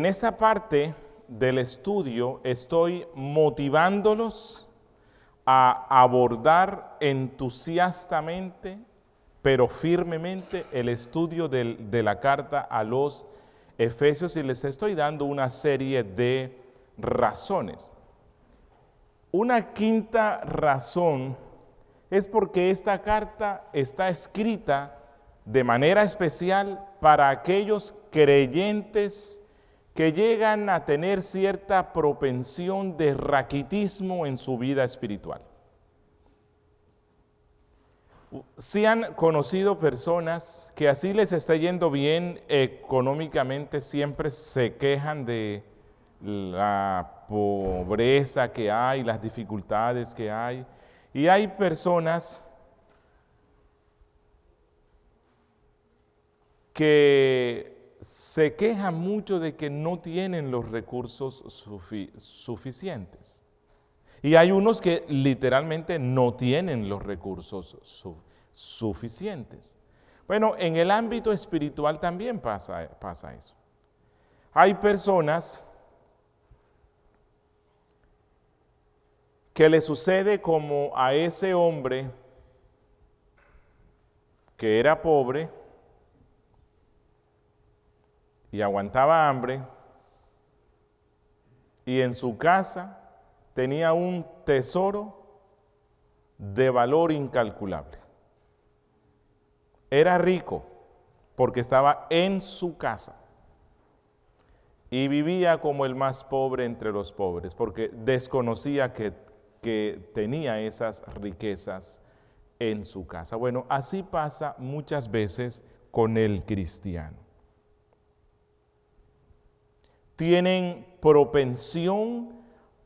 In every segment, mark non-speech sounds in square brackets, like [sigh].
en esta parte del estudio estoy motivándolos a abordar entusiastamente, pero firmemente, el estudio de la carta a los Efesios y les estoy dando una serie de razones. Una quinta razón es porque esta carta está escrita de manera especial para aquellos creyentes que llegan a tener cierta propensión de raquitismo en su vida espiritual. Si han conocido personas que así les está yendo bien económicamente, siempre se quejan de la pobreza que hay, las dificultades que hay. Y hay personas que se queja mucho de que no tienen los recursos suficientes. Y hay unos que literalmente no tienen los recursos suficientes. Bueno, en el ámbito espiritual también pasa eso. Hay personas que le sucede como a ese hombre que era pobre, y aguantaba hambre, y en su casa tenía un tesoro de valor incalculable. Era rico porque estaba en su casa y vivía como el más pobre entre los pobres, porque desconocía que, que tenía esas riquezas en su casa. Bueno, así pasa muchas veces con el cristiano tienen propensión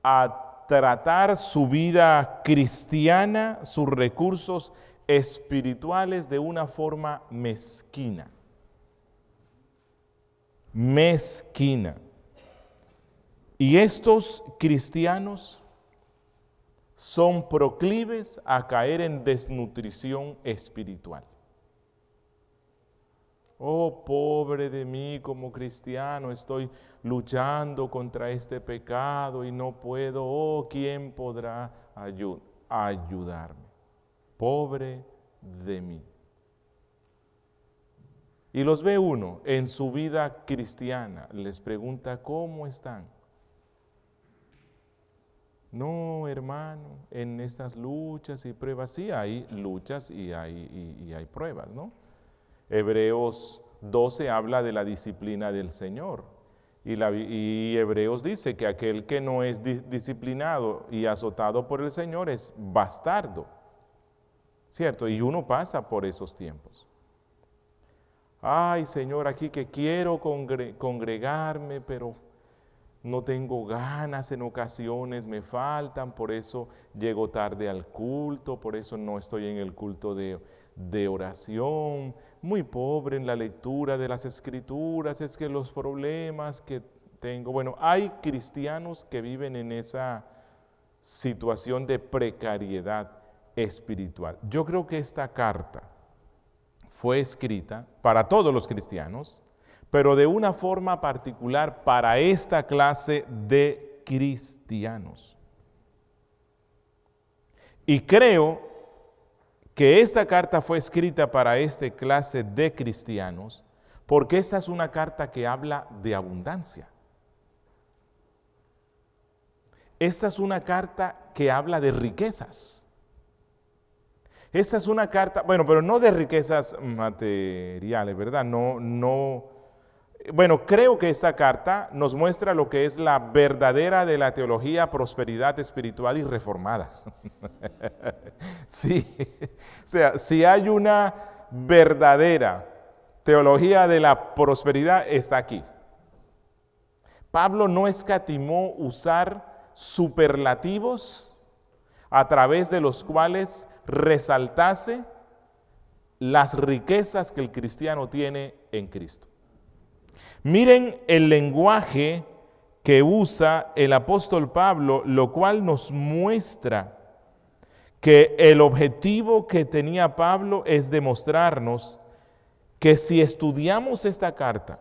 a tratar su vida cristiana, sus recursos espirituales de una forma mezquina. Mezquina. Y estos cristianos son proclives a caer en desnutrición espiritual. Oh, pobre de mí como cristiano, estoy luchando contra este pecado y no puedo. Oh, ¿quién podrá ayudarme? Pobre de mí. Y los ve uno en su vida cristiana, les pregunta, ¿cómo están? No, hermano, en estas luchas y pruebas, sí hay luchas y hay, y hay pruebas, ¿no? Hebreos 12 habla de la disciplina del Señor. Y, Hebreos dice que aquel que no es disciplinado y azotado por el Señor es bastardo. ¿Cierto? Y uno pasa por esos tiempos. Ay, Señor, aquí que quiero congregarme, pero no tengo ganas, en ocasiones me faltan, por eso llego tarde al culto, por eso no estoy en el culto de oración, muy pobre en la lectura de las escrituras, es que los problemas que tengo, bueno, hay cristianos que viven en esa situación de precariedad espiritual. Yo creo que esta carta fue escrita para todos los cristianos, pero de una forma particular para esta clase de cristianos. Y creo que esta carta fue escrita para esta clase de cristianos, porque esta es una carta que habla de abundancia. Esta es una carta que habla de riquezas. Esta es una carta, bueno, pero no de riquezas materiales, ¿verdad? No, no, bueno, creo que esta carta nos muestra lo que es la verdadera de la teología prosperidad espiritual y reformada. [laughs] sí, o sea, si hay una verdadera teología de la prosperidad, está aquí. Pablo no escatimó usar superlativos a través de los cuales resaltase las riquezas que el cristiano tiene en Cristo. Miren el lenguaje que usa el apóstol Pablo, lo cual nos muestra que el objetivo que tenía Pablo es demostrarnos que si estudiamos esta carta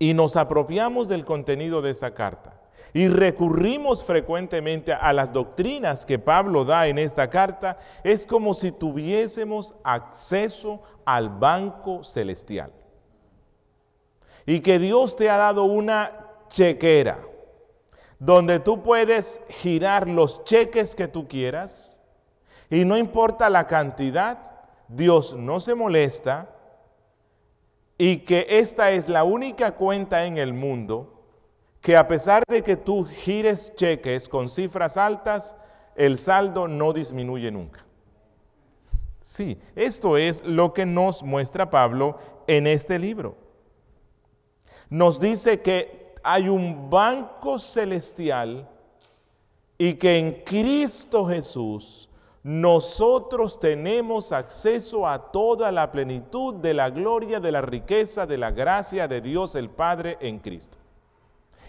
y nos apropiamos del contenido de esa carta y recurrimos frecuentemente a las doctrinas que Pablo da en esta carta, es como si tuviésemos acceso al banco celestial y que Dios te ha dado una chequera donde tú puedes girar los cheques que tú quieras y no importa la cantidad, Dios no se molesta y que esta es la única cuenta en el mundo que a pesar de que tú gires cheques con cifras altas, el saldo no disminuye nunca. Sí, esto es lo que nos muestra Pablo en este libro nos dice que hay un banco celestial y que en Cristo Jesús nosotros tenemos acceso a toda la plenitud de la gloria, de la riqueza, de la gracia de Dios el Padre en Cristo.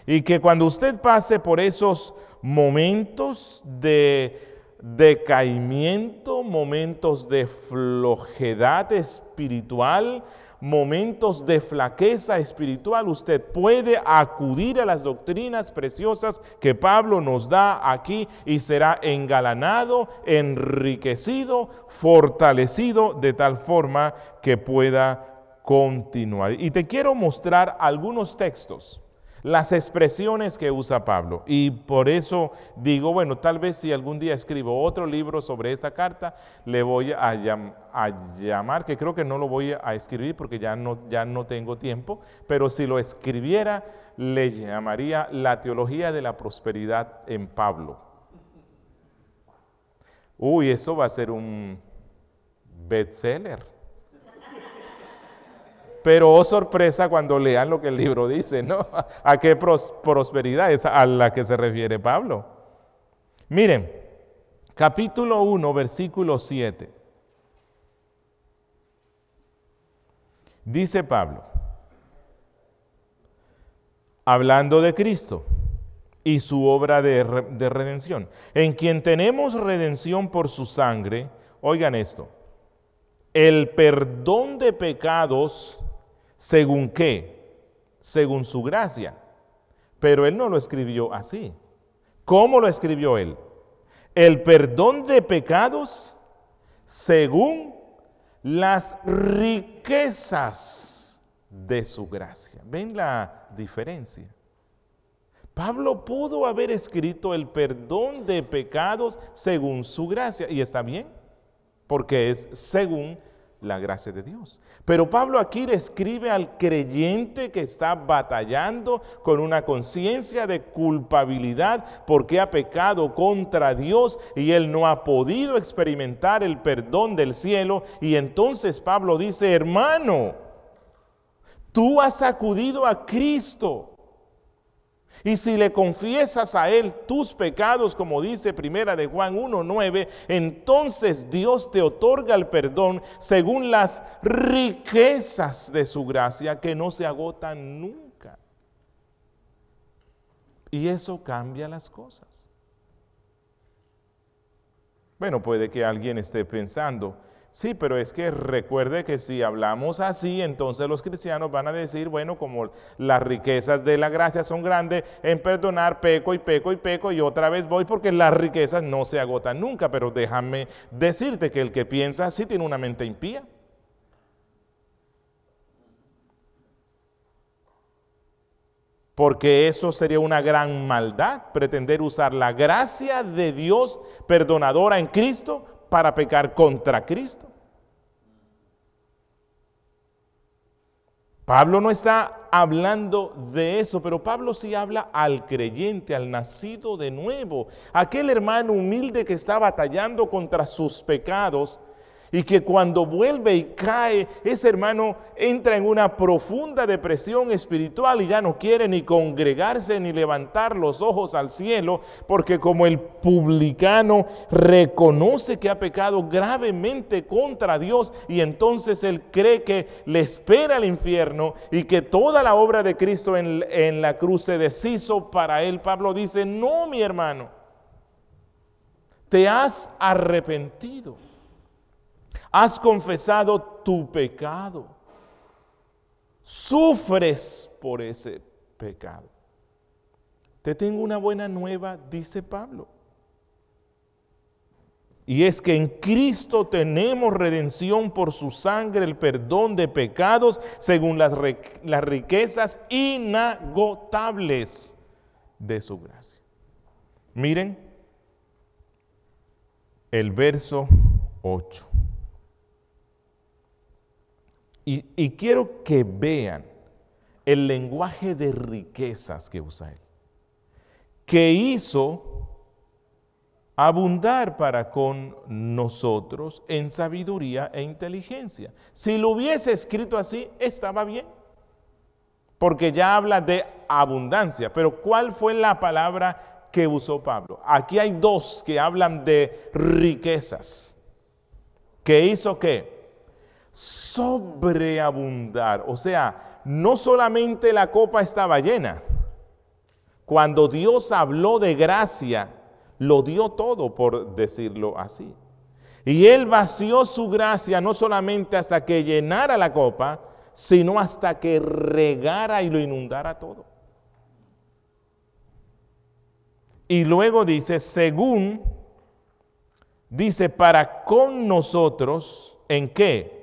Y que cuando usted pase por esos momentos de decaimiento, momentos de flojedad espiritual, momentos de flaqueza espiritual, usted puede acudir a las doctrinas preciosas que Pablo nos da aquí y será engalanado, enriquecido, fortalecido de tal forma que pueda continuar. Y te quiero mostrar algunos textos las expresiones que usa Pablo. Y por eso digo, bueno, tal vez si algún día escribo otro libro sobre esta carta, le voy a, llamar, que creo que no lo voy a escribir porque ya no, ya no tengo tiempo, pero si lo escribiera, le llamaría La teología de la prosperidad en Pablo. Uy, eso va a ser un bestseller pero oh sorpresa cuando lean lo que el libro dice, ¿no? [laughs] ¿A qué prosperidad es a la que se refiere Pablo? Miren, capítulo 1, versículo 7. Dice Pablo, hablando de Cristo y su obra de, de redención, en quien tenemos redención por su sangre, oigan esto, el perdón de pecados según qué, según su gracia. Pero él no lo escribió así. ¿Cómo lo escribió él? El perdón de pecados según las riquezas de su gracia. ¿Ven la diferencia? Pablo pudo haber escrito el perdón de pecados según su gracia. Y está bien, porque es según la gracia de Dios. Pero Pablo aquí le escribe al creyente que está batallando con una conciencia de culpabilidad porque ha pecado contra Dios y él no ha podido experimentar el perdón del cielo. Y entonces Pablo dice, hermano, tú has acudido a Cristo. Y si le confiesas a Él tus pecados, como dice Primera de Juan 1.9, entonces Dios te otorga el perdón según las riquezas de su gracia que no se agotan nunca. Y eso cambia las cosas. Bueno, puede que alguien esté pensando, Sí, pero es que recuerde que si hablamos así, entonces los cristianos van a decir, bueno, como las riquezas de la gracia son grandes, en perdonar peco y peco y peco y otra vez voy porque las riquezas no se agotan nunca, pero déjame decirte que el que piensa así tiene una mente impía. Porque eso sería una gran maldad, pretender usar la gracia de Dios perdonadora en Cristo para pecar contra Cristo. Pablo no está hablando de eso, pero Pablo sí habla al creyente, al nacido de nuevo, aquel hermano humilde que está batallando contra sus pecados y que cuando vuelve y cae, ese hermano entra en una profunda depresión espiritual y ya no quiere ni congregarse ni levantar los ojos al cielo, porque como el publicano reconoce que ha pecado gravemente contra Dios y entonces él cree que le espera el infierno y que toda la obra de Cristo en, en la cruz se deshizo para él, Pablo dice, no mi hermano, te has arrepentido Has confesado tu pecado. Sufres por ese pecado. Te tengo una buena nueva, dice Pablo. Y es que en Cristo tenemos redención por su sangre, el perdón de pecados, según las, riquezas inagotables de su gracia. Miren el verso 8. Y, quiero que vean el lenguaje de riquezas que usa él, que hizo abundar para con nosotros en sabiduría e inteligencia. Si lo hubiese escrito así, estaba bien, porque ya habla de abundancia, pero ¿cuál fue la palabra que usó Pablo? Aquí hay dos que hablan de riquezas, que hizo ¿Qué? sobreabundar. O sea, no solamente la copa estaba llena. Cuando Dios habló de gracia, lo dio todo, por decirlo así. Y Él vació su gracia no solamente hasta que llenara la copa, sino hasta que regara y lo inundara todo. Y luego dice, según, dice, para con nosotros, ¿en qué?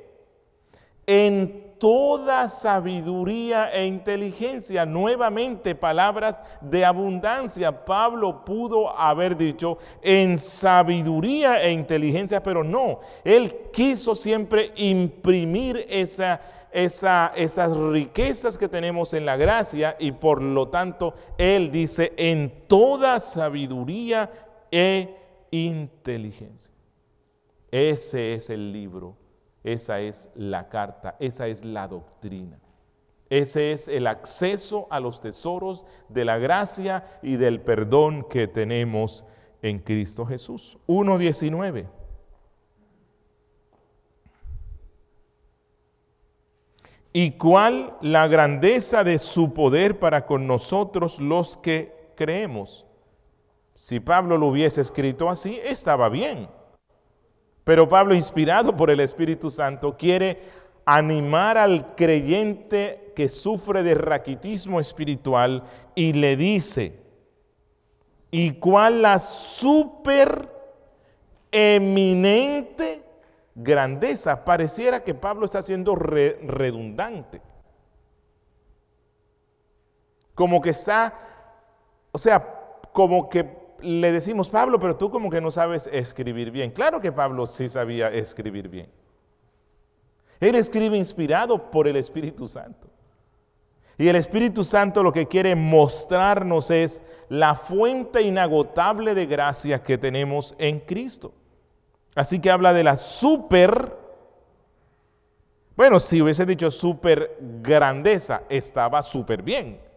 en toda sabiduría e inteligencia. Nuevamente, palabras de abundancia. Pablo pudo haber dicho en sabiduría e inteligencia, pero no, él quiso siempre imprimir esa, esa, esas riquezas que tenemos en la gracia y por lo tanto él dice en toda sabiduría e inteligencia. Ese es el libro esa es la carta, esa es la doctrina. Ese es el acceso a los tesoros de la gracia y del perdón que tenemos en Cristo Jesús. 1.19. ¿Y cuál la grandeza de su poder para con nosotros los que creemos? Si Pablo lo hubiese escrito así, estaba bien. Pero Pablo, inspirado por el Espíritu Santo, quiere animar al creyente que sufre de raquitismo espiritual y le dice, ¿y cuál la super eminente grandeza? Pareciera que Pablo está siendo redundante. Como que está, o sea, como que le decimos, Pablo, pero tú como que no sabes escribir bien. Claro que Pablo sí sabía escribir bien. Él escribe inspirado por el Espíritu Santo. Y el Espíritu Santo lo que quiere mostrarnos es la fuente inagotable de gracia que tenemos en Cristo. Así que habla de la super, bueno, si hubiese dicho super grandeza, estaba súper bien.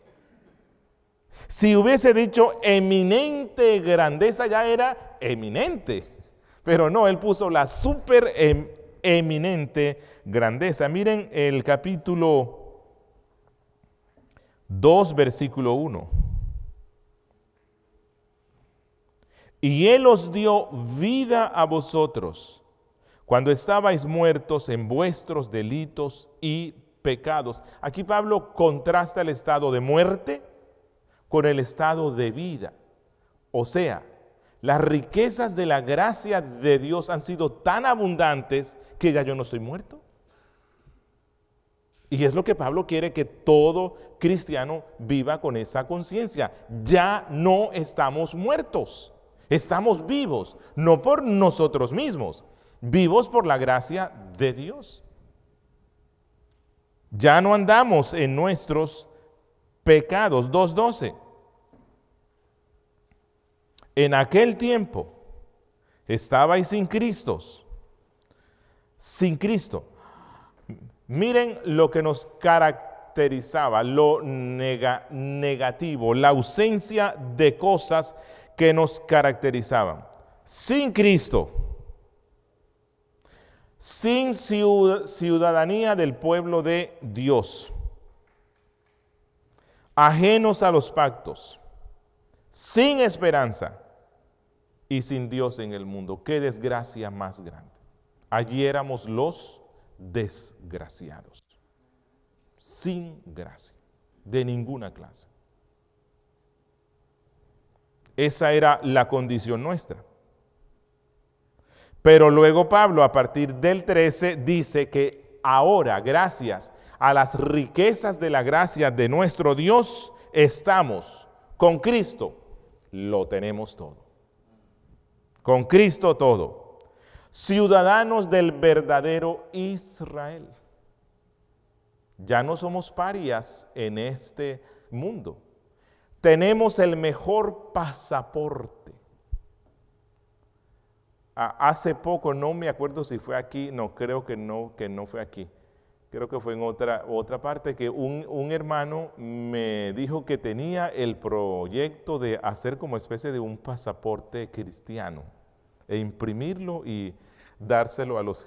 Si hubiese dicho eminente grandeza, ya era eminente. Pero no, él puso la super em, eminente grandeza. Miren el capítulo 2, versículo 1. Y él os dio vida a vosotros cuando estabais muertos en vuestros delitos y pecados. Aquí Pablo contrasta el estado de muerte con el estado de vida. O sea, las riquezas de la gracia de Dios han sido tan abundantes que ya yo no estoy muerto. Y es lo que Pablo quiere que todo cristiano viva con esa conciencia. Ya no estamos muertos, estamos vivos, no por nosotros mismos, vivos por la gracia de Dios. Ya no andamos en nuestros pecados. 2.12 en aquel tiempo estabais sin Cristo, sin Cristo. Miren lo que nos caracterizaba, lo negativo, la ausencia de cosas que nos caracterizaban. Sin Cristo, sin ciudadanía del pueblo de Dios, ajenos a los pactos, sin esperanza y sin Dios en el mundo. Qué desgracia más grande. Allí éramos los desgraciados, sin gracia, de ninguna clase. Esa era la condición nuestra. Pero luego Pablo a partir del 13 dice que ahora, gracias a las riquezas de la gracia de nuestro Dios, estamos con Cristo. Lo tenemos todo con Cristo todo, ciudadanos del verdadero Israel. Ya no somos parias en este mundo. Tenemos el mejor pasaporte. Hace poco, no me acuerdo si fue aquí, no creo que no, que no fue aquí creo que fue en otra, otra parte, que un, un, hermano me dijo que tenía el proyecto de hacer como especie de un pasaporte cristiano e imprimirlo y dárselo a los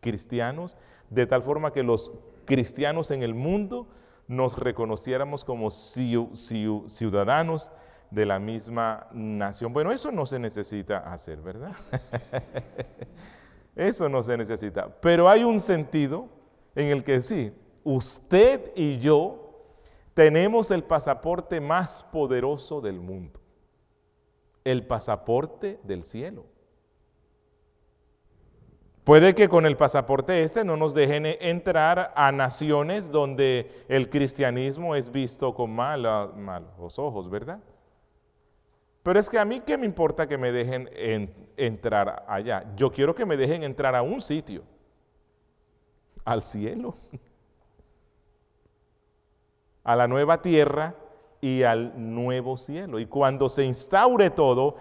cristianos, de tal forma que los cristianos en el mundo nos reconociéramos como ciudadanos de la misma nación. Bueno, eso no se necesita hacer, ¿verdad? [laughs] eso no se necesita. Pero hay un sentido en el que sí, usted y yo tenemos el pasaporte más poderoso del mundo, el pasaporte del cielo. Puede que con el pasaporte este no nos dejen e-, entrar a naciones donde el cristianismo es visto con ah, malos ojos, ¿verdad? Pero es que a mí qué me importa que me dejen entrar allá. Yo quiero que me dejen entrar a un sitio al cielo, a la nueva tierra y al nuevo cielo. Y cuando se instaure todo,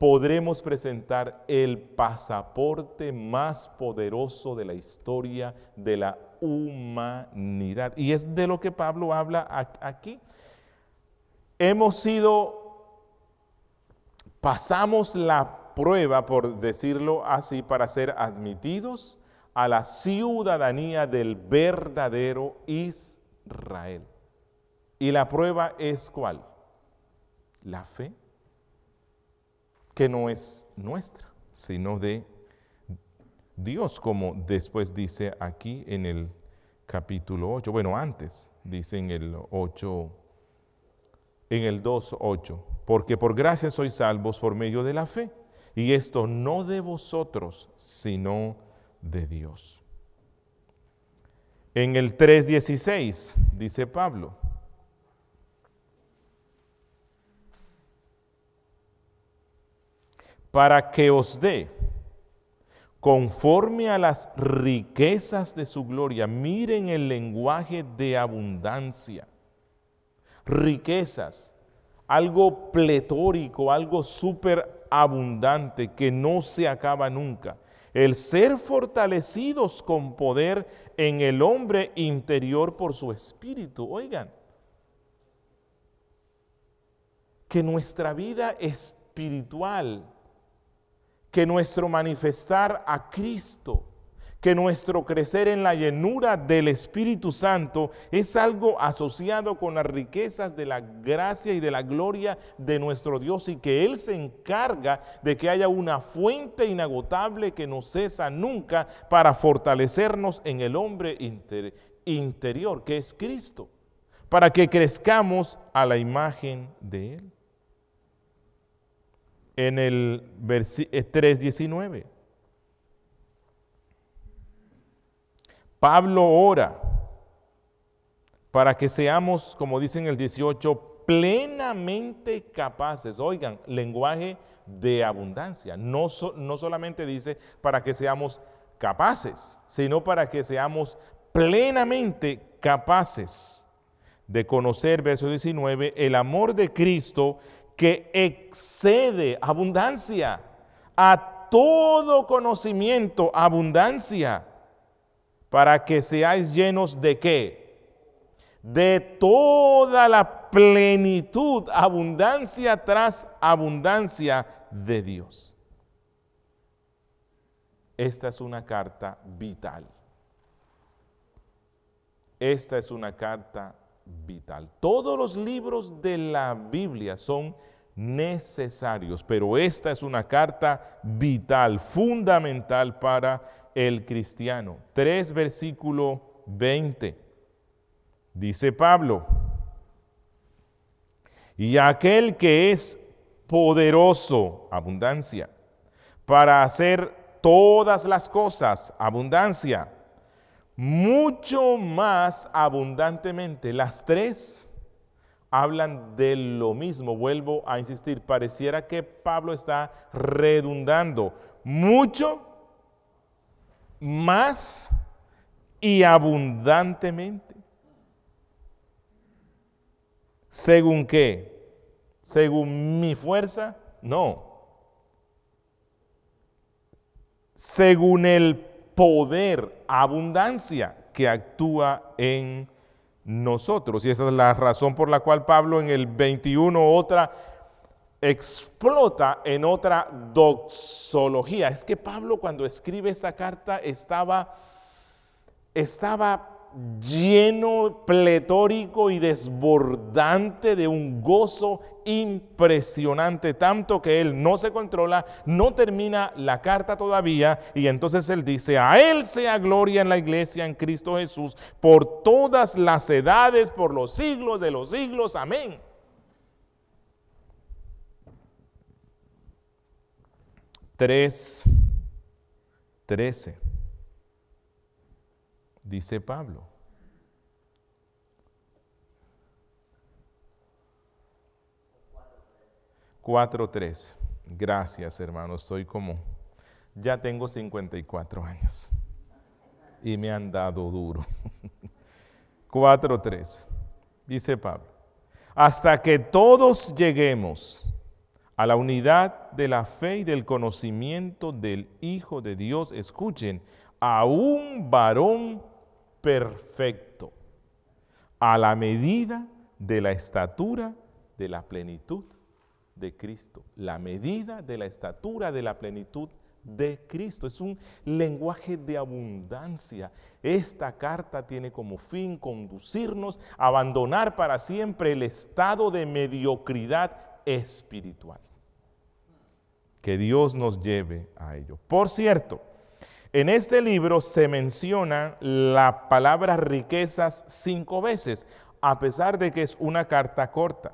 podremos presentar el pasaporte más poderoso de la historia de la humanidad. Y es de lo que Pablo habla aquí. Hemos sido, pasamos la prueba, por decirlo así, para ser admitidos a la ciudadanía del verdadero Israel. Y la prueba es cuál? La fe, que no es nuestra, sino de Dios, como después dice aquí en el capítulo 8, bueno, antes dice en el 8, en el 2, 8, porque por gracia sois salvos por medio de la fe, y esto no de vosotros, sino de de Dios. En el 3.16 dice Pablo, para que os dé conforme a las riquezas de su gloria. Miren el lenguaje de abundancia. Riquezas, algo pletórico, algo abundante que no se acaba nunca, el ser fortalecidos con poder en el hombre interior por su espíritu. Oigan, que nuestra vida espiritual, que nuestro manifestar a Cristo, que nuestro crecer en la llenura del Espíritu Santo es algo asociado con las riquezas de la gracia y de la gloria de nuestro Dios y que Él se encarga de que haya una fuente inagotable que no cesa nunca para fortalecernos en el hombre interior, que es Cristo, para que crezcamos a la imagen de Él. En el 3.19. Eh, Pablo ora para que seamos, como dicen el 18, plenamente capaces. Oigan, lenguaje de abundancia. No, no solamente dice para que seamos capaces, sino para que seamos plenamente capaces de conocer, verso 19, el amor de Cristo que excede abundancia a todo conocimiento, abundancia para que seáis llenos de qué? De toda la plenitud, abundancia tras abundancia de Dios. Esta es una carta vital. Esta es una carta vital. Todos los libros de la Biblia son necesarios, pero esta es una carta vital, fundamental para el cristiano. 3 versículo 20. Dice Pablo, y aquel que es poderoso, abundancia, para hacer todas las cosas, abundancia, mucho más abundantemente. Las tres hablan de lo mismo, vuelvo a insistir, pareciera que Pablo está redundando, mucho más y abundantemente. ¿Según qué? ¿Según mi fuerza? No. Según el poder, abundancia que actúa en nosotros. Y esa es la razón por la cual Pablo en el 21, otra explota en otra doxología. Es que Pablo cuando escribe esta carta estaba, estaba lleno, pletórico y desbordante de un gozo impresionante, tanto que él no se controla, no termina la carta todavía, y entonces él dice, a él sea gloria en la iglesia, en Cristo Jesús, por todas las edades, por los siglos de los siglos, amén. 3, 13. Dice Pablo. 4, tres. Gracias, hermano. Estoy como, ya tengo 54 años y me han dado duro. 4, [laughs] 3, Dice Pablo, hasta que todos lleguemos a la unidad de la fe y del conocimiento del Hijo de Dios, escuchen, a un varón perfecto, a la medida de la estatura de la plenitud de Cristo, la medida de la estatura de la plenitud de Cristo. Es un lenguaje de abundancia. Esta carta tiene como fin conducirnos a abandonar para siempre el estado de mediocridad espiritual. Que Dios nos lleve a ello. Por cierto, en este libro se menciona la palabra riquezas cinco veces, a pesar de que es una carta corta.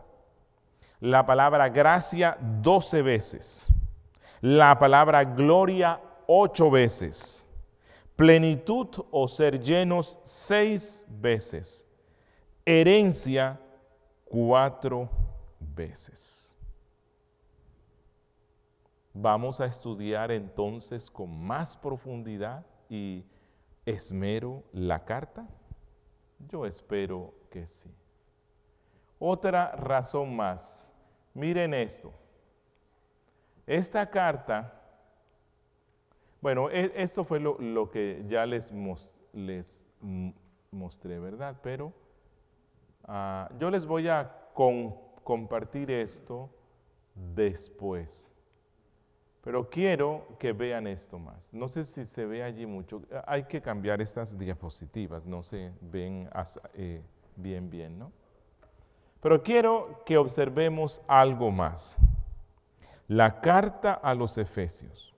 La palabra gracia doce veces. La palabra gloria ocho veces. Plenitud o ser llenos seis veces. Herencia cuatro veces. Vamos a estudiar entonces con más profundidad y esmero la carta. Yo espero que sí. Otra razón más. Miren esto. Esta carta, bueno, e, esto fue lo, que ya les, les mostré, ¿verdad? Pero ah, yo les voy a compartir esto después. Pero quiero que vean esto más. No sé si se ve allí mucho. Eh, hay que cambiar estas diapositivas, no se ven eh, bien, bien, ¿no? Pero quiero que observemos algo más. La carta a los Efesios,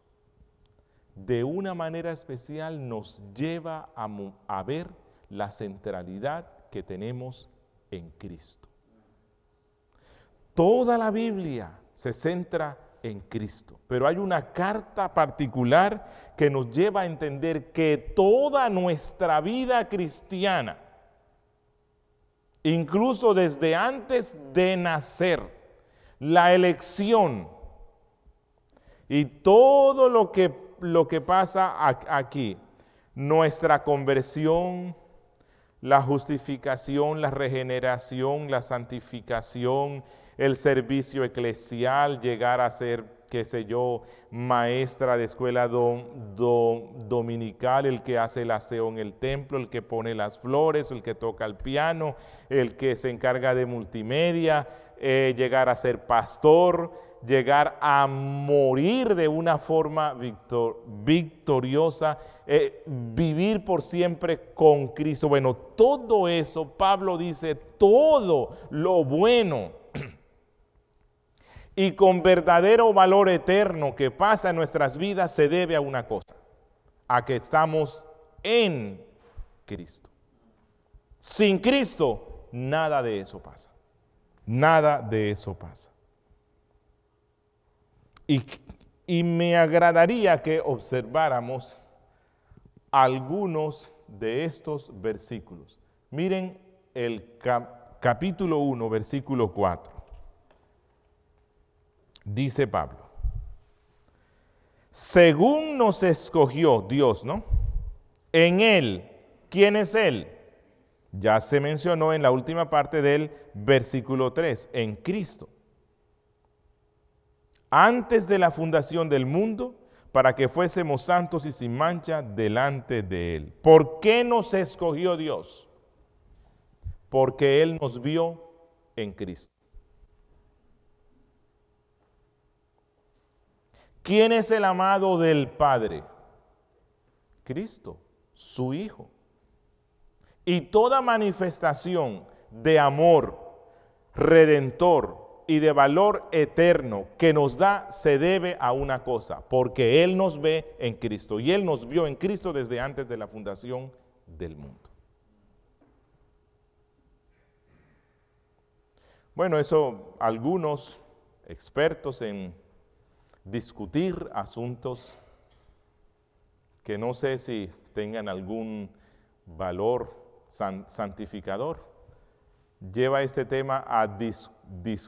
de una manera especial, nos lleva a, a ver la centralidad que tenemos en Cristo. Toda la Biblia se centra en Cristo. Pero hay una carta particular que nos lleva a entender que toda nuestra vida cristiana, incluso desde antes de nacer, la elección y todo lo que, lo que pasa aquí, nuestra conversión, la justificación, la regeneración, la santificación, el servicio eclesial, llegar a ser, qué sé yo, maestra de escuela dominical, el que hace el aseo en el templo, el que pone las flores, el que toca el piano, el que se encarga de multimedia, eh, llegar a ser pastor, llegar a morir de una forma victoriosa, eh, vivir por siempre con Cristo. Bueno, todo eso, Pablo dice, todo lo bueno y con verdadero valor eterno que pasa en nuestras vidas se debe a una cosa, a que estamos en Cristo. Sin Cristo, nada de eso pasa. Nada de eso pasa. Y, me agradaría que observáramos algunos de estos versículos. Miren el capítulo 1, versículo 4 dice Pablo, según nos escogió Dios, ¿no? En Él, ¿quién es Él? Ya se mencionó en la última parte del versículo 3, en Cristo. Antes de la fundación del mundo, para que fuésemos santos y sin mancha delante de Él. ¿Por qué nos escogió Dios? Porque Él nos vio en Cristo. ¿Quién es el amado del Padre? Cristo, su Hijo. Y toda manifestación de amor redentor y de valor eterno que nos da se debe a una cosa, porque Él nos ve en Cristo y Él nos vio en Cristo desde antes de la fundación del mundo. Bueno, eso algunos expertos en discutir asuntos que no sé si tengan algún valor santificador. Lleva este tema a discutir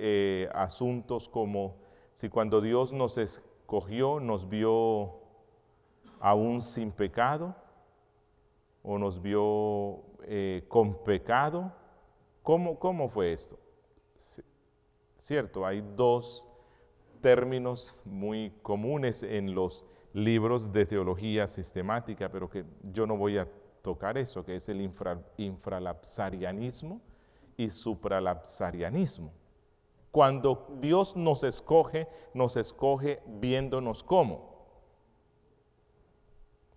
eh, asuntos como si cuando Dios nos escogió nos vio aún sin pecado o nos vio eh, con pecado. ¿Cómo fue esto? Cierto, hay dos términos muy comunes en los libros de teología sistemática, pero que yo no voy a tocar eso, que es el infralapsarianismo y supralapsarianismo. Cuando Dios nos escoge, nos escoge viéndonos como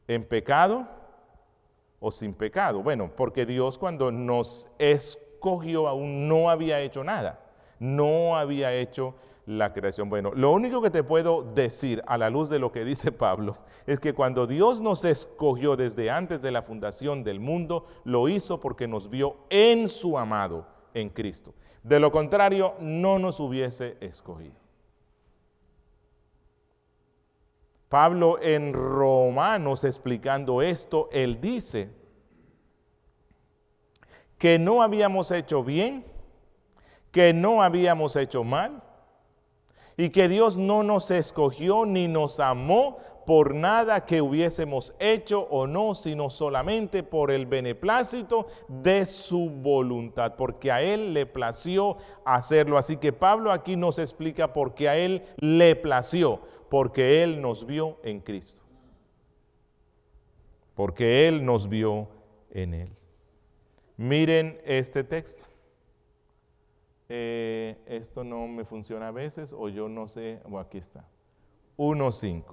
en pecado o sin pecado. Bueno, porque Dios cuando nos escogió aún no había hecho nada, no había hecho la creación. Bueno, lo único que te puedo decir a la luz de lo que dice [laughs] Pablo es que cuando Dios nos escogió desde antes de la fundación del mundo, lo hizo porque nos vio en su amado, en Cristo. De lo contrario, no nos hubiese escogido. Pablo en Romanos explicando esto, él dice que no habíamos hecho bien, que no habíamos hecho mal, y que Dios no nos escogió ni nos amó por nada que hubiésemos hecho o no, sino solamente por el beneplácito de su voluntad, porque a Él le plació hacerlo. Así que Pablo aquí nos explica por qué a Él le plació, porque Él nos vio en Cristo, porque Él nos vio en Él. Miren este texto. Eh, esto no me funciona a veces o yo no sé, o aquí está. 1.5.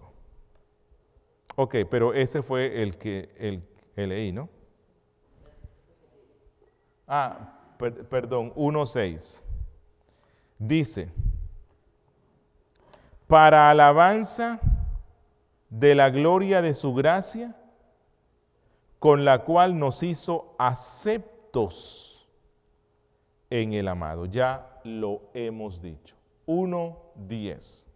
Ok, pero ese fue el que el, el leí, ¿no? Ah, perdón, perdón, 1.6. Dice, para alabanza de la gloria de su gracia, con la cual nos hizo aceptos en el amado. Ya lo hemos dicho. 1.10.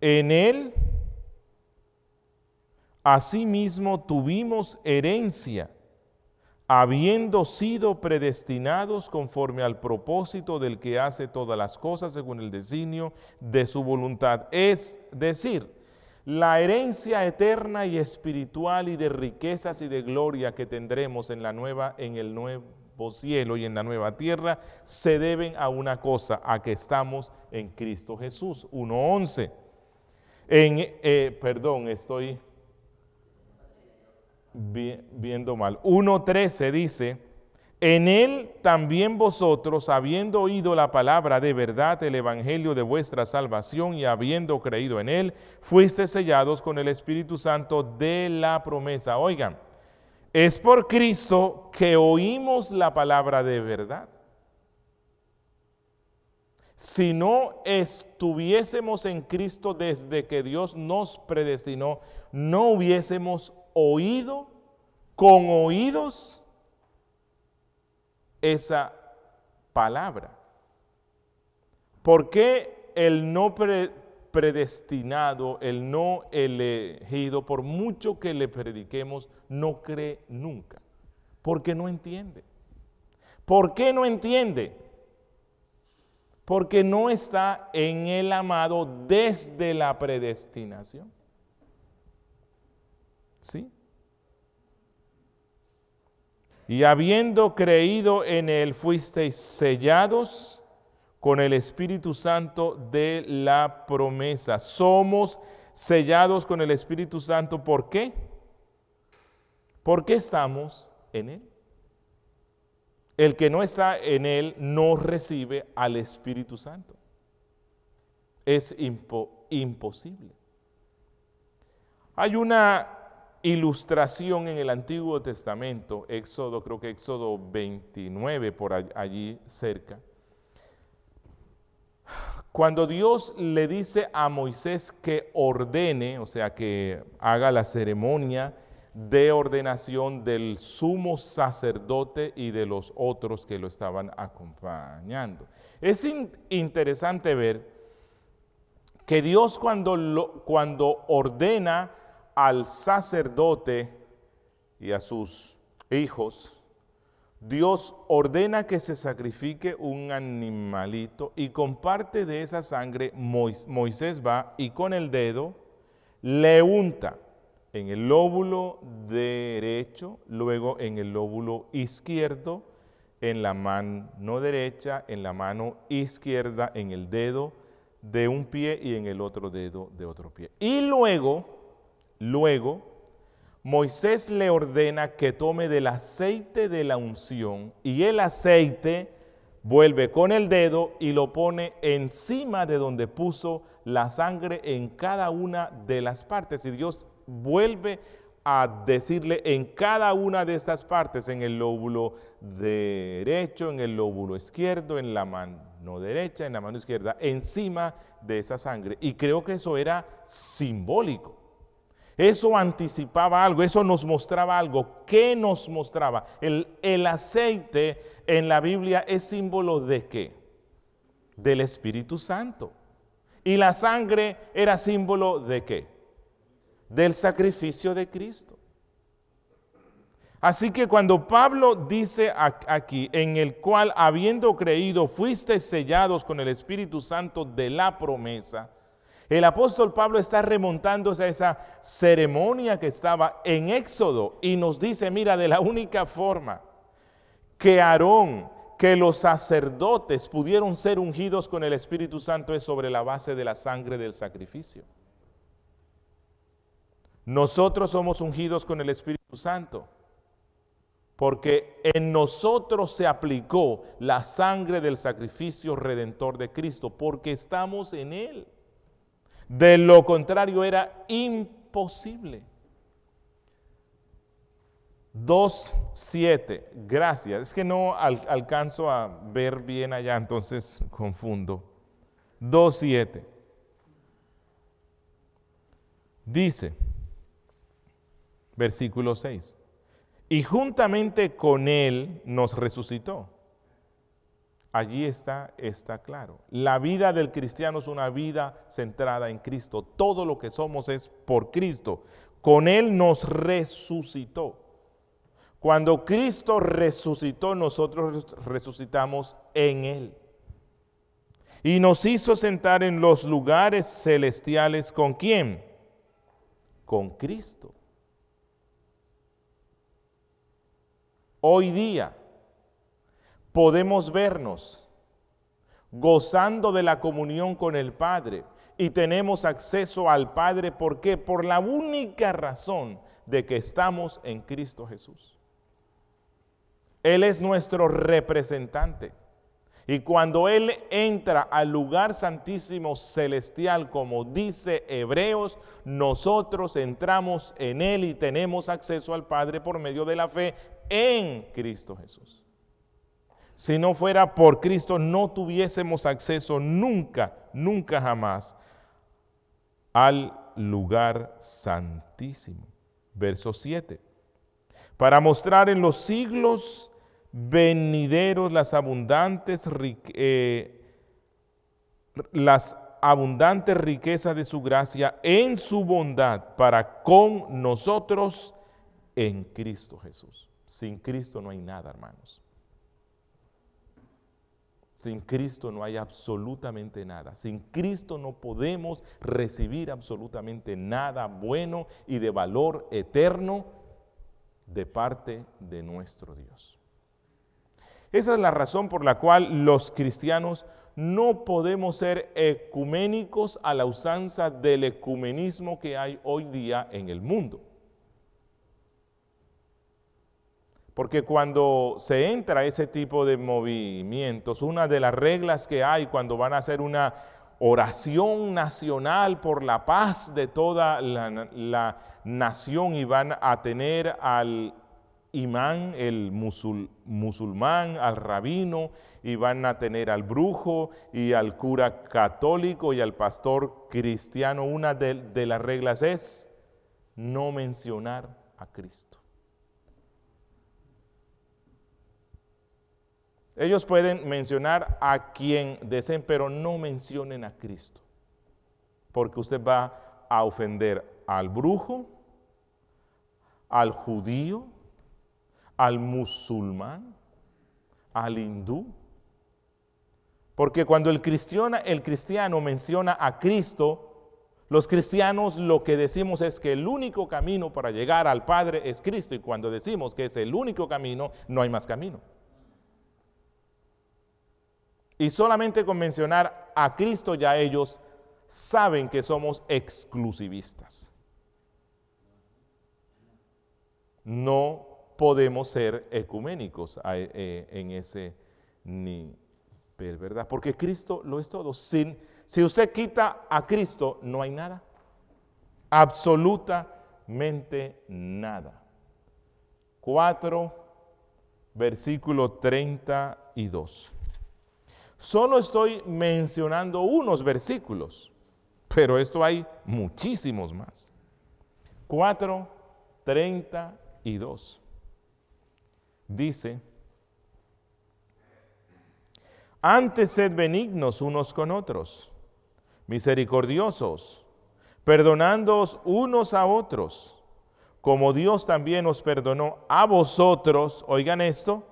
En él, asimismo, tuvimos herencia, habiendo sido predestinados conforme al propósito del que hace todas las cosas según el designio de su voluntad. Es decir, la herencia eterna y espiritual y de riquezas y de gloria que tendremos en la nueva en el nuevo cielo y en la nueva tierra se deben a una cosa, a que estamos en Cristo Jesús 1:11. En eh, perdón, estoy viendo mal. 1:13 dice en él también vosotros, habiendo oído la palabra de verdad, el evangelio de vuestra salvación y habiendo creído en él, fuiste sellados con el Espíritu Santo de la promesa. Oigan, es por Cristo que oímos la palabra de verdad. Si no estuviésemos en Cristo desde que Dios nos predestinó, no hubiésemos oído con oídos esa palabra? ¿Por qué el no predestinado, el no elegido, por mucho que le prediquemos, no cree nunca? Porque no entiende. ¿Por qué no entiende? Porque no está en el amado desde la predestinación. ¿Sí? y habiendo creído en Él fuisteis sellados con el Espíritu Santo de la promesa. Somos sellados con el Espíritu Santo. ¿Por qué? Porque estamos en Él. El que no está en Él no recibe al Espíritu Santo. Es imposible. Hay una ilustración en el Antiguo Testamento, Éxodo, creo que Éxodo 29, por allí cerca. Cuando Dios le dice a Moisés que ordene, o sea, que haga la ceremonia de ordenación del sumo sacerdote y de los otros que lo estaban acompañando. Es interesante ver que Dios cuando, cuando ordena al sacerdote y a sus hijos, Dios ordena que se sacrifique un animalito y con parte de esa sangre Moisés va y con el dedo le unta en el lóbulo derecho, luego en el lóbulo izquierdo, en la mano derecha, en la mano izquierda, en el dedo de un pie y en el otro dedo de otro pie. Y luego Luego, Moisés le ordena que tome del aceite de la unción y el aceite vuelve con el dedo y lo pone encima de donde puso la sangre en cada una de las partes. Y Dios vuelve a decirle en cada una de estas partes, en el lóbulo derecho, en el lóbulo izquierdo, en la mano derecha, en la mano izquierda, encima de esa sangre. Y creo que eso era simbólico. Eso anticipaba algo, eso nos mostraba algo. ¿Qué nos mostraba? El, el, aceite en la Biblia es símbolo de qué? Del Espíritu Santo. Y la sangre era símbolo de qué? Del sacrificio de Cristo. Así que cuando Pablo dice aquí, en el cual habiendo creído fuiste sellados con el Espíritu Santo de la promesa, el apóstol Pablo está remontándose a esa ceremonia que estaba en Éxodo y nos dice, mira, de la única forma que Aarón, que los sacerdotes pudieron ser ungidos con el Espíritu Santo es sobre la base de la sangre del sacrificio. Nosotros somos ungidos con el Espíritu Santo porque en nosotros se aplicó la sangre del sacrificio redentor de Cristo, porque estamos en Él. De lo contrario era imposible. 2.7. Gracias. Es que no alcanzo a ver bien allá, entonces confundo. 2.7. Dice, versículo 6. Y juntamente con él nos resucitó Allí está, está claro. La vida del cristiano es una vida centrada en Cristo. Todo lo que somos es por Cristo. Con Él nos resucitó. Cuando Cristo resucitó, nosotros resucitamos en Él. Y nos hizo sentar en los lugares celestiales con quién? Con Cristo. Hoy día podemos vernos gozando de la comunión con el Padre y tenemos acceso al Padre. ¿Por qué? Por la única razón de que estamos en Cristo Jesús. Él es nuestro representante. Y cuando Él entra al lugar santísimo celestial, como dice Hebreos, nosotros entramos en Él y tenemos acceso al Padre por medio de la fe en Cristo Jesús. Si no fuera por Cristo, no tuviésemos acceso nunca, nunca jamás al lugar santísimo. Verso 7. Para mostrar en los siglos venideros las abundantes, eh, las abundantes riquezas de su gracia en su bondad para con nosotros en Cristo Jesús. Sin Cristo no hay nada, hermanos. Sin Cristo no hay absolutamente nada. Sin Cristo no podemos recibir absolutamente nada bueno y de valor eterno de parte de nuestro Dios. Esa es la razón por la cual los cristianos no podemos ser ecuménicos a la usanza del ecumenismo que hay hoy día en el mundo. Porque cuando se entra ese tipo de movimientos, una de las reglas que hay cuando van a hacer una oración nacional por la paz de toda la, nación y van a tener al imán, el musulmán, al rabino, y van a tener al brujo y al cura católico y al pastor cristiano. Una de las reglas es no mencionar a Cristo. Ellos pueden mencionar a quien deseen, pero no mencionen a Cristo, porque usted va a ofender al brujo, al judío, al musulmán, al hindú. Porque cuando el cristiano, el cristiano menciona a Cristo, los cristianos lo que decimos es que el único camino para llegar al Padre es Cristo y cuando decimos que es el único camino, no hay más camino. Y solamente con mencionar a Cristo ya ellos saben que somos exclusivistas. No podemos ser ecuménicos eh, eh, en ese nivel, ¿verdad? Porque Cristo lo es todo. Sin, si usted quita a Cristo, no hay nada. Absolutamente nada. 4, versículo 32. Solo estoy mencionando unos versículos, pero esto hay muchísimos más. 4, 32. Dice, antes sed benignos unos con otros, misericordiosos, perdonándoos unos a otros, como Dios también os perdonó a vosotros, oigan esto,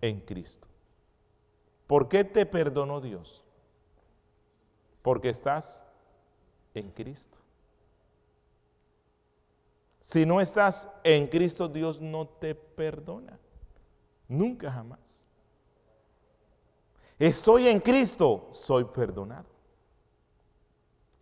en Cristo. ¿Por qué te perdonó Dios? Porque estás en Cristo. Si no estás en Cristo, Dios no te perdona. Nunca jamás. Estoy en Cristo, soy perdonado.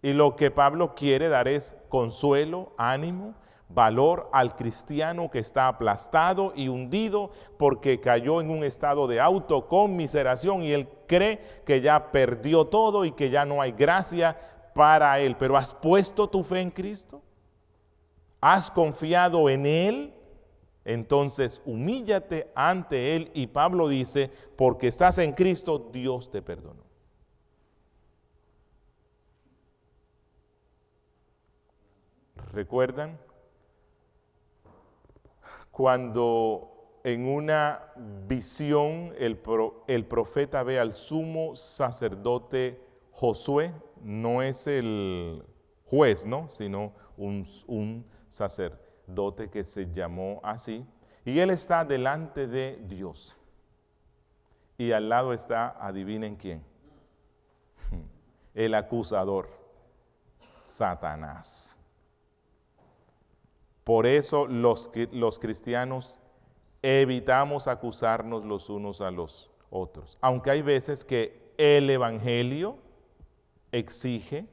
Y lo que Pablo quiere dar es consuelo, ánimo, valor al cristiano que está aplastado y hundido porque cayó en un estado de autocomiseración y él cree que ya perdió todo y que ya no hay gracia para él. Pero ¿has puesto tu fe en Cristo? ¿Has confiado en Él? Entonces humíllate ante Él y Pablo dice, porque estás en Cristo, Dios te perdonó. ¿Recuerdan? cuando en una visión el, profeta ve al sumo sacerdote Josué, no es el juez, ¿no? sino un, un sacerdote que se llamó así, y él está delante de Dios. Y al lado está, adivinen quién, [laughs] el acusador, Satanás. Por eso los, los cristianos evitamos acusarnos los unos a los otros. Aunque hay veces que el Evangelio exige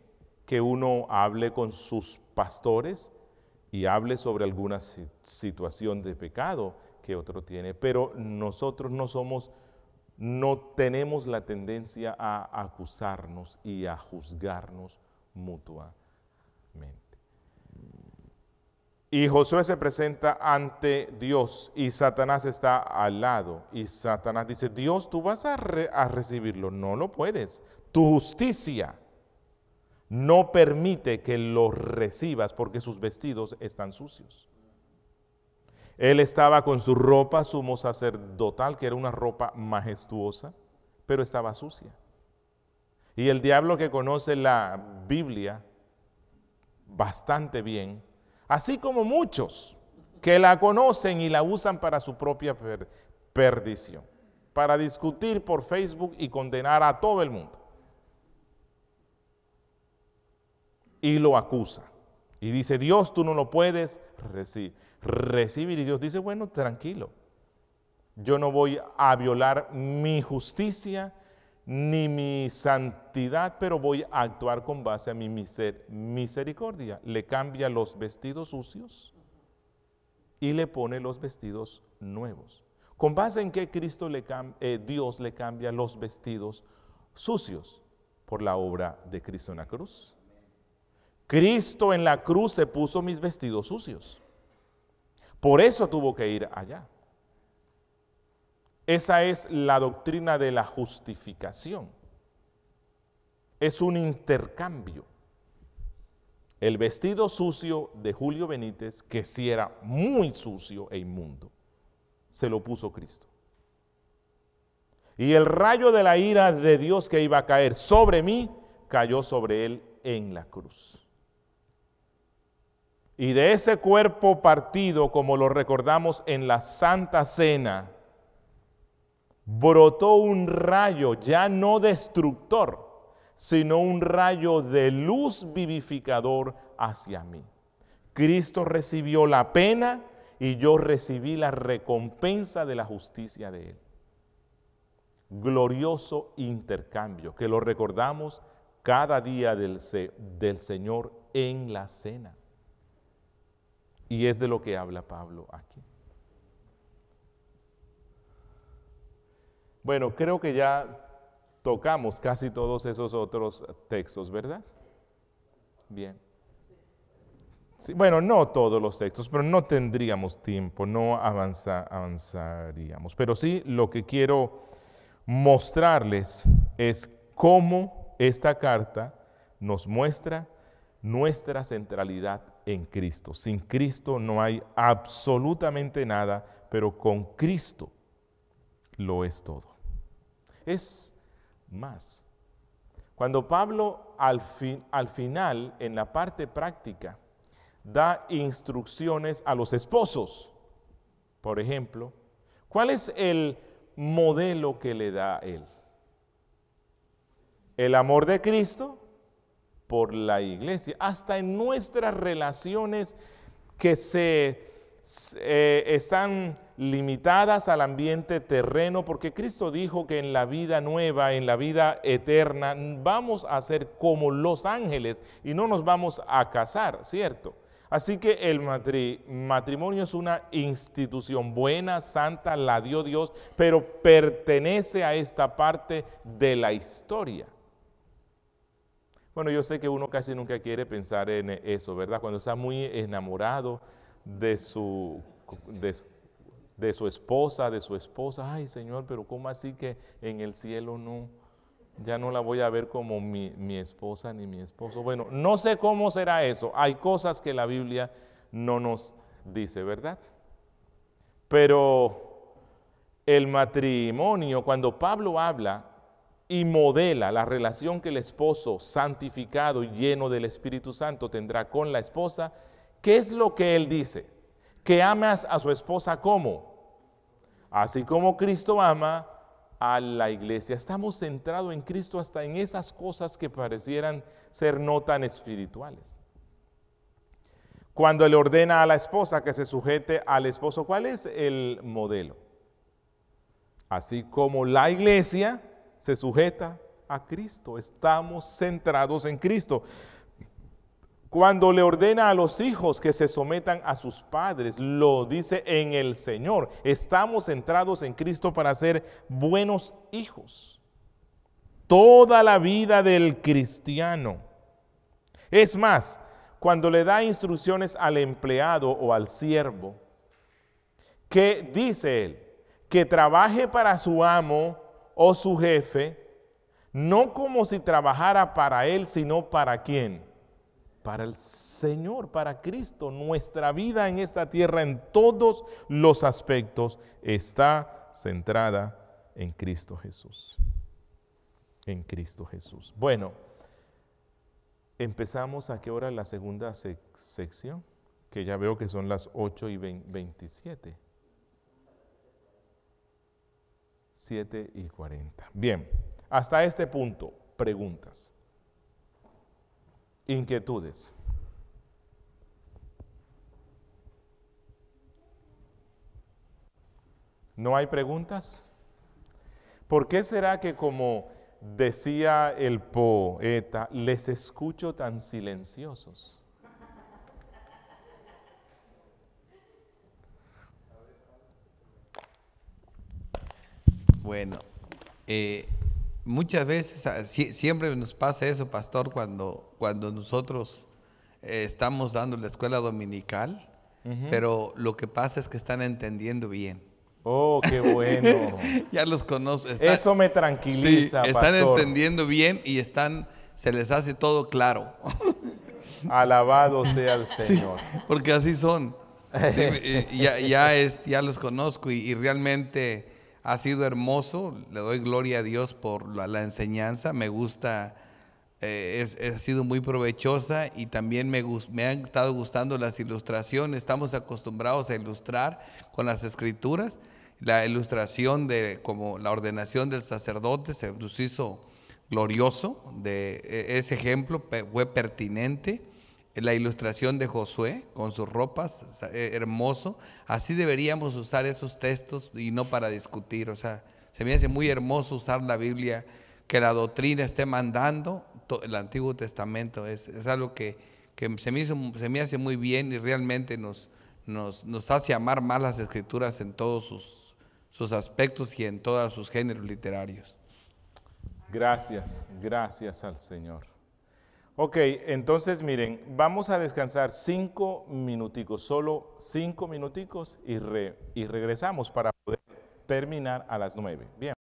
que uno hable con sus pastores y hable sobre alguna situación de pecado que otro tiene, pero nosotros no somos, no tenemos la tendencia a acusarnos y a juzgarnos mutuamente. Y Josué se presenta ante Dios y Satanás está al lado. Y Satanás dice, Dios, tú vas a, recibirlo. No lo puedes. Tu justicia no permite que lo recibas porque sus vestidos están sucios. Él estaba con su ropa sumo sacerdotal, que era una ropa majestuosa, pero estaba sucia. Y el diablo que conoce la Biblia bastante bien, así como muchos que la conocen y la usan para su propia perdición, para discutir por Facebook y condenar a todo el mundo. Y lo acusa. Y dice, Dios, tú no lo puedes recibir. Y Dios dice, bueno, tranquilo. Yo no voy a violar mi justicia ni mi santidad, pero voy a actuar con base a mi misericordia. Le cambia los vestidos sucios y le pone los vestidos nuevos. ¿Con base en qué Cristo le eh, Dios le cambia los vestidos sucios? Por la obra de Cristo en la cruz. Cristo en la cruz se puso mis vestidos sucios. Por eso tuvo que ir allá. Esa es la doctrina de la justificación. Es un intercambio. El vestido sucio de Julio Benítez, que sí era muy sucio e inmundo, se lo puso Cristo. Y el rayo de la ira de Dios que iba a caer sobre mí, cayó sobre él en la cruz. Y de ese cuerpo partido, como lo recordamos en la Santa Cena, brotó un rayo ya no destructor, sino un rayo de luz vivificador hacia mí. Cristo recibió la pena y yo recibí la recompensa de la justicia de Él. Glorioso intercambio que lo recordamos cada día del, del Señor en la cena. Y es de lo que habla Pablo aquí. Bueno, creo que ya tocamos casi todos esos otros textos, ¿verdad? Bien. bueno, no todos los textos, pero no tendríamos tiempo, no avanzaríamos. Pero sí lo que quiero mostrarles es cómo esta carta nos muestra nuestra centralidad en Cristo. Sin Cristo no hay absolutamente nada, pero con Cristo lo es todo es más. Cuando Pablo al, al final, en la parte práctica, da instrucciones a los esposos, por ejemplo, ¿cuál es el modelo que le da a él? El amor de Cristo por la iglesia, hasta en nuestras relaciones que se eh, están limitadas al ambiente terreno, porque Cristo dijo que en la vida nueva, en la vida eterna, vamos a ser como los ángeles y no nos vamos a casar, ¿cierto? Así que el matrimonio es una institución buena, santa, la dio Dios, pero pertenece a esta parte de la historia. Bueno, yo sé que uno casi nunca quiere pensar en eso, ¿verdad? Cuando está muy enamorado, de su, de, su esposa, de su esposa. Ay, Señor, pero ¿cómo así que en el cielo no? Ya no la voy a ver como mi, mi esposa ni mi esposo. Bueno, no sé cómo será eso. Hay cosas que la Biblia no nos dice, ¿verdad? Pero el matrimonio, cuando Pablo habla y modela la relación que el esposo santificado y lleno del Espíritu Santo tendrá con la esposa, ¿Qué es lo que él dice? Que amas a su esposa como, así como Cristo ama a la iglesia. Estamos centrados en Cristo hasta en esas cosas que parecieran ser no tan espirituales. Cuando le ordena a la esposa que se sujete al esposo, ¿cuál es el modelo? Así como la iglesia se sujeta a Cristo, estamos centrados en Cristo. Cuando le ordena a los hijos que se sometan a sus padres, lo dice en el Señor. Estamos centrados en Cristo para ser buenos hijos. Toda la vida del cristiano. Es más, cuando le da instrucciones al empleado o al siervo, que dice él, que trabaje para su amo o su jefe, no como si trabajara para él, sino para quién para el Señor, para Cristo. Nuestra vida en esta tierra en todos los aspectos está centrada en Cristo Jesús. En Cristo Jesús. Bueno, empezamos a qué hora la segunda sección, que ya veo que son las 8 y 27. 7 y 40. Bien, hasta este punto, preguntas inquietudes. ¿No hay preguntas? ¿Por qué será que como decía el poeta, les escucho tan silenciosos? Bueno, eh, muchas veces, ah, siempre nos pasa eso, pastor, cuando, cuando nosotros eh, estamos dando la escuela dominical, pero lo que pasa es que están entendiendo bien. Oh, qué bueno. [laughs] ya los conozco. eso me tranquiliza. están entendiendo bien y están, se les hace todo claro. [laughs] Alabado sea el Señor. porque así son. [laughs] ya, es, ya los conozco y realmente ha sido hermoso, le doy gloria a Dios por la, enseñanza, me gusta, eh, es, ha sido muy provechosa y también me, me han estado gustando las ilustraciones, estamos acostumbrados a ilustrar con las escrituras, la ilustración de como la ordenación del sacerdote se nos hizo glorioso, de, e, ese ejemplo fue pertinente la ilustración de Josué con sus ropas, eh, hermoso. Así deberíamos usar esos textos y no para discutir. O sea, se me hace muy hermoso usar la Biblia, que la doctrina esté mandando. El Antiguo Testamento es, algo que, se, me se me hace muy bien y realmente nos, nos, nos hace amar más las escrituras en todos sus, sus aspectos y en todos sus géneros literarios. Gracias, gracias al Señor. Ok, entonces miren, vamos a descansar cinco minuticos, solo cinco minuticos y, y regresamos para poder terminar a las nueve. Bien.